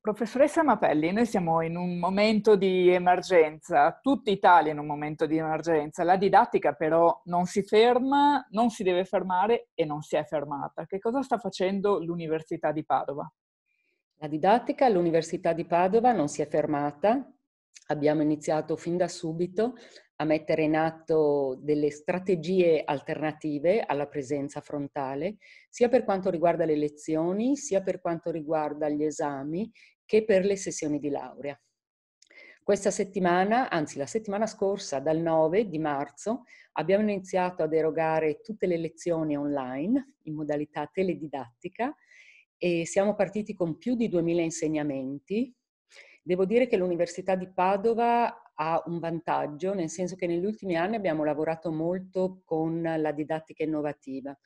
Professoressa Mapelli, noi siamo in un momento di emergenza, tutta Italia in un momento di emergenza, la didattica però non si ferma, non si deve fermare e non si è fermata. Che cosa sta facendo l'Università di Padova? La didattica all'Università di Padova non si è fermata, abbiamo iniziato fin da subito a mettere in atto delle strategie alternative alla presenza frontale, sia per quanto riguarda le lezioni, sia per quanto riguarda gli esami, che per le sessioni di laurea. Questa settimana, anzi la settimana scorsa, dal 9 di marzo, abbiamo iniziato ad erogare tutte le lezioni online in modalità teledidattica e siamo partiti con più di 2000 insegnamenti. Devo dire che l'Università di Padova ha un vantaggio, nel senso che negli ultimi anni abbiamo lavorato molto con la didattica innovativa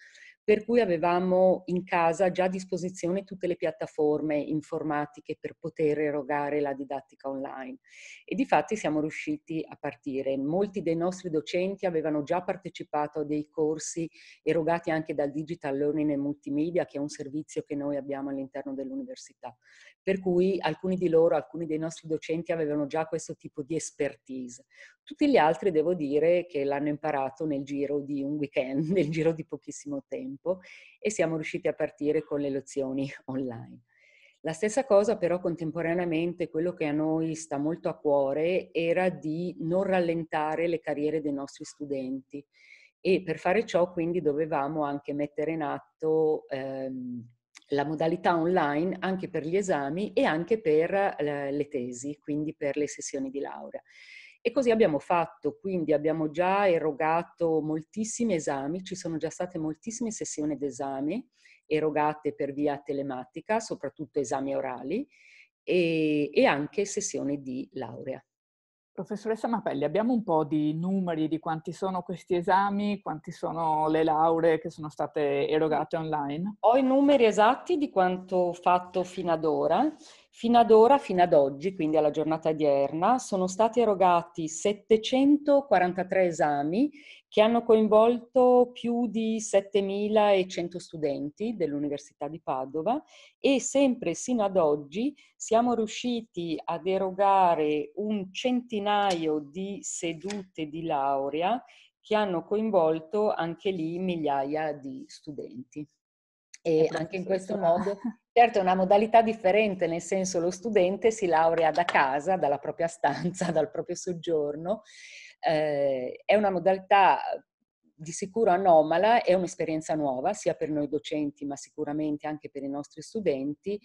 per cui avevamo in casa già a disposizione tutte le piattaforme informatiche per poter erogare la didattica online e di fatti siamo riusciti a partire. Molti dei nostri docenti avevano già partecipato a dei corsi erogati anche dal Digital Learning e Multimedia, che è un servizio che noi abbiamo all'interno dell'università. Per cui alcuni di loro, alcuni dei nostri docenti avevano già questo tipo di expertise. Tutti gli altri devo dire che l'hanno imparato nel giro di un weekend, nel giro di pochissimo tempo e siamo riusciti a partire con le lezioni online. La stessa cosa però contemporaneamente, quello che a noi sta molto a cuore, era di non rallentare le carriere dei nostri studenti e per fare ciò quindi dovevamo anche mettere in atto ehm, la modalità online anche per gli esami e anche per eh, le tesi, quindi per le sessioni di laurea. E così abbiamo fatto, quindi abbiamo già erogato moltissimi esami, ci sono già state moltissime sessioni d'esame erogate per via telematica, soprattutto esami orali e, e anche sessioni di laurea. Professoressa Mapelli, abbiamo un po' di numeri di quanti sono questi esami, quanti sono le lauree che sono state erogate online? Ho i numeri esatti di quanto fatto fino ad ora. Fino ad ora, fino ad oggi, quindi alla giornata odierna, sono stati erogati 743 esami che hanno coinvolto più di 7.100 studenti dell'Università di Padova e sempre sino ad oggi siamo riusciti ad erogare un centinaio di sedute di laurea che hanno coinvolto anche lì migliaia di studenti e anche in questo modo, certo è una modalità differente, nel senso lo studente si laurea da casa, dalla propria stanza, dal proprio soggiorno, eh, è una modalità di sicuro anomala, è un'esperienza nuova sia per noi docenti ma sicuramente anche per i nostri studenti,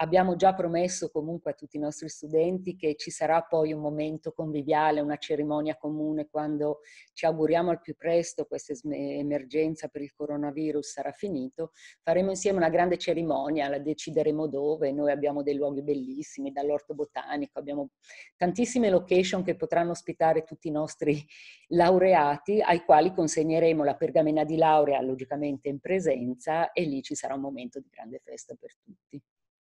abbiamo già promesso comunque a tutti i nostri studenti che ci sarà poi un momento conviviale, una cerimonia comune quando ci auguriamo al più presto questa emergenza per il coronavirus sarà finito. Faremo insieme una grande cerimonia, la decideremo dove, noi abbiamo dei luoghi bellissimi, dall'orto botanico, abbiamo tantissime location che potranno ospitare tutti i nostri laureati ai quali consegneremo la pergamena di laurea logicamente in presenza e lì ci sarà un momento di grande festa per tutti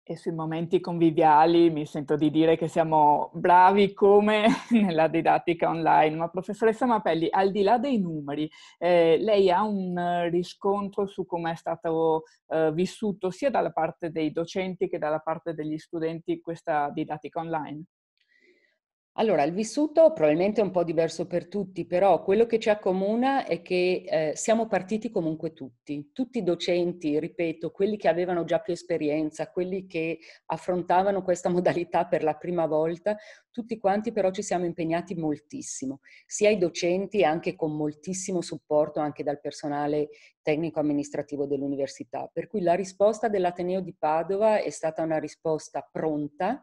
e sui momenti conviviali mi sento di dire che siamo bravi come nella didattica online. Ma professoressa Mapelli, al di là dei numeri, eh, lei ha un eh, riscontro su come è stato eh, vissuto sia dalla parte dei docenti che dalla parte degli studenti questa didattica online? Allora, il vissuto probabilmente è un po' diverso per tutti, però quello che ci accomuna è che eh, siamo partiti comunque tutti, tutti i docenti, ripeto, quelli che avevano già più esperienza, quelli che affrontavano questa modalità per la prima volta, tutti quanti però ci siamo impegnati moltissimo, sia i docenti anche con moltissimo supporto anche dal personale tecnico amministrativo dell'università. Per cui la risposta dell'Ateneo di Padova è stata una risposta pronta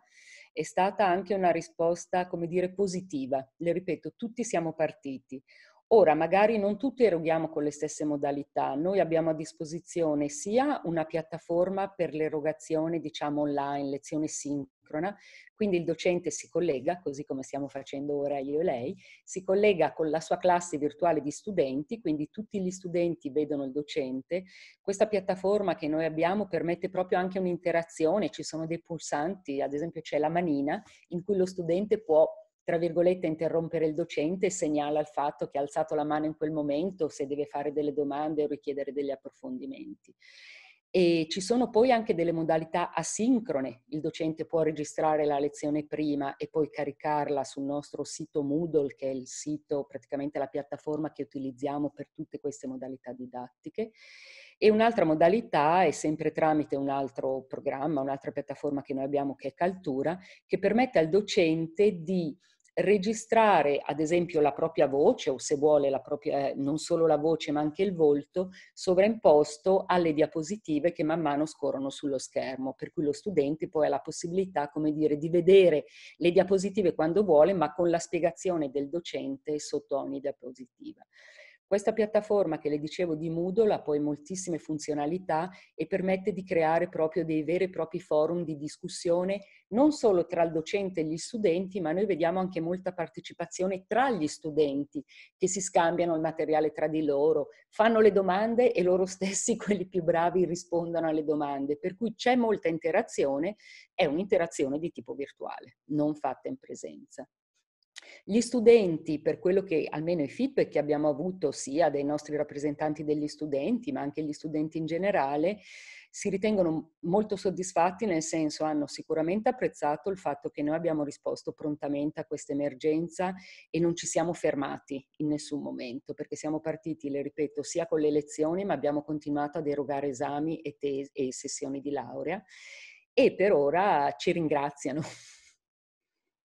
è stata anche una risposta, come dire, positiva. Le ripeto, tutti siamo partiti. Ora, magari non tutti eroghiamo con le stesse modalità, noi abbiamo a disposizione sia una piattaforma per l'erogazione, diciamo, online, lezione sincrona, quindi il docente si collega, così come stiamo facendo ora io e lei, si collega con la sua classe virtuale di studenti, quindi tutti gli studenti vedono il docente. Questa piattaforma che noi abbiamo permette proprio anche un'interazione, ci sono dei pulsanti, ad esempio c'è la manina in cui lo studente può tra virgolette, interrompere il docente segnala il fatto che ha alzato la mano in quel momento se deve fare delle domande o richiedere degli approfondimenti. E ci sono poi anche delle modalità asincrone, il docente può registrare la lezione prima e poi caricarla sul nostro sito Moodle, che è il sito, praticamente la piattaforma che utilizziamo per tutte queste modalità didattiche. E un'altra modalità è sempre tramite un altro programma, un'altra piattaforma che noi abbiamo che è Caltura, che permette al docente di registrare ad esempio la propria voce o se vuole propria, eh, non solo la voce ma anche il volto sovraimposto alle diapositive che man mano scorrono sullo schermo, per cui lo studente poi ha la possibilità, come dire, di vedere le diapositive quando vuole ma con la spiegazione del docente sotto ogni diapositiva. Questa piattaforma che le dicevo di Moodle ha poi moltissime funzionalità e permette di creare proprio dei veri e propri forum di discussione non solo tra il docente e gli studenti, ma noi vediamo anche molta partecipazione tra gli studenti che si scambiano il materiale tra di loro, fanno le domande e loro stessi, quelli più bravi, rispondono alle domande. Per cui c'è molta interazione, è un'interazione di tipo virtuale, non fatta in presenza. Gli studenti, per quello che almeno i feedback che abbiamo avuto sia dai nostri rappresentanti degli studenti, ma anche gli studenti in generale, si ritengono molto soddisfatti nel senso hanno sicuramente apprezzato il fatto che noi abbiamo risposto prontamente a questa emergenza e non ci siamo fermati in nessun momento perché siamo partiti, le ripeto, sia con le lezioni ma abbiamo continuato ad erogare esami e, e sessioni di laurea e per ora ci ringraziano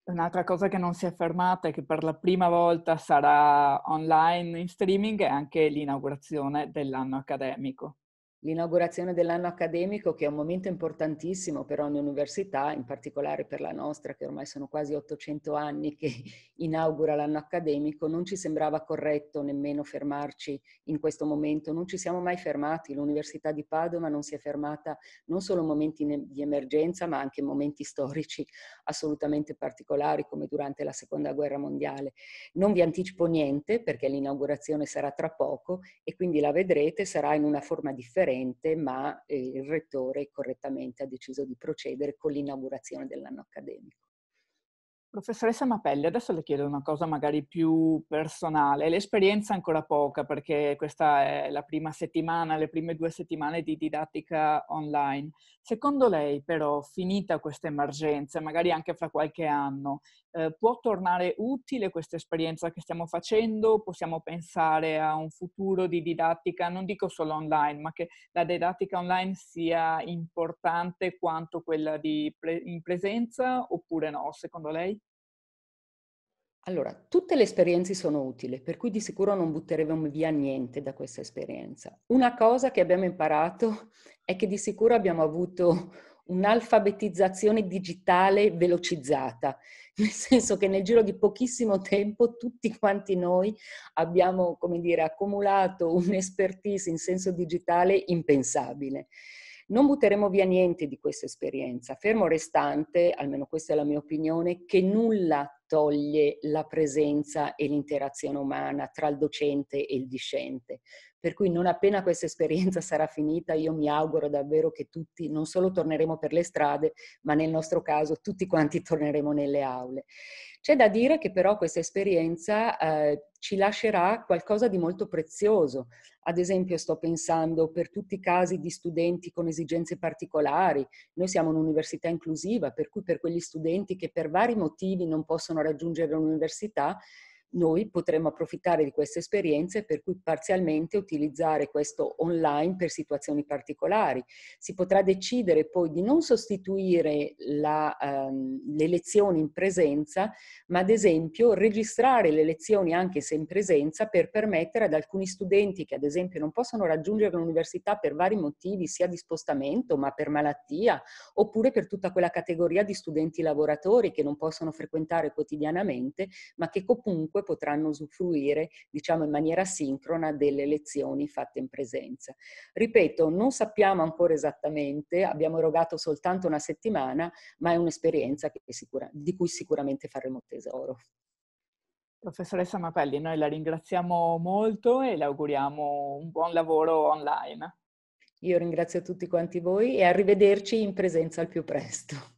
Un'altra cosa che non si è fermata e che per la prima volta sarà online in streaming è anche l'inaugurazione dell'anno accademico l'inaugurazione dell'anno accademico che è un momento importantissimo per ogni università, in particolare per la nostra che ormai sono quasi 800 anni che inaugura l'anno accademico, non ci sembrava corretto nemmeno fermarci in questo momento, non ci siamo mai fermati, l'Università di Padova non si è fermata non solo in momenti di emergenza ma anche in momenti storici assolutamente particolari come durante la seconda guerra mondiale. Non vi anticipo niente perché l'inaugurazione sarà tra poco e quindi la vedrete, sarà in una forma differente differente, ma eh, il rettore correttamente ha deciso di procedere con l'inaugurazione dell'anno accademico. Professoressa Mapelli, adesso le chiedo una cosa magari più personale. L'esperienza è ancora poca perché questa è la prima settimana, le prime due settimane di didattica online. Secondo lei però, finita questa emergenza, magari anche fra qualche anno, eh, può tornare utile questa esperienza che stiamo facendo? Possiamo pensare a un futuro di didattica, non dico solo online, ma che la didattica online sia importante quanto quella pre- in presenza oppure no, secondo lei? Allora, tutte le esperienze sono utili, per cui di sicuro non butteremo via niente da questa esperienza. Una cosa che abbiamo imparato è che di sicuro abbiamo avuto un'alfabetizzazione digitale velocizzata, nel senso che nel giro di pochissimo tempo tutti quanti noi abbiamo, come dire, accumulato un'expertise in senso digitale impensabile. Non butteremo via niente di questa esperienza, fermo restante, almeno questa è la mia opinione, che nulla toglie la presenza e l'interazione umana tra il docente e il discente. Per cui non appena questa esperienza sarà finita, io mi auguro davvero che tutti, non solo torneremo per le strade, ma nel nostro caso tutti quanti torneremo nelle aule. C'è da dire che però questa esperienza eh, ci lascerà qualcosa di molto prezioso. Ad esempio sto pensando per tutti i casi di studenti con esigenze particolari. Noi siamo un'università inclusiva, per cui per quegli studenti che per vari motivi non possono raggiungere l'università, noi potremmo approfittare di queste esperienze per cui parzialmente utilizzare questo online per situazioni particolari. Si potrà decidere poi di non sostituire la, ehm, le lezioni in presenza, ma ad esempio registrare le lezioni anche se in presenza per permettere ad alcuni studenti che ad esempio non possono raggiungere l'università per vari motivi, sia di spostamento ma per malattia, oppure per tutta quella categoria di studenti lavoratori che non possono frequentare quotidianamente, ma che comunque comunque potranno usufruire, diciamo, in maniera sincrona delle lezioni fatte in presenza. Ripeto, non sappiamo ancora esattamente, abbiamo erogato soltanto una settimana, ma è un'esperienza sicura, di cui sicuramente faremo tesoro. Professoressa Mapelli, noi la ringraziamo molto e le auguriamo un buon lavoro online. Io ringrazio tutti quanti voi e arrivederci in presenza al più presto.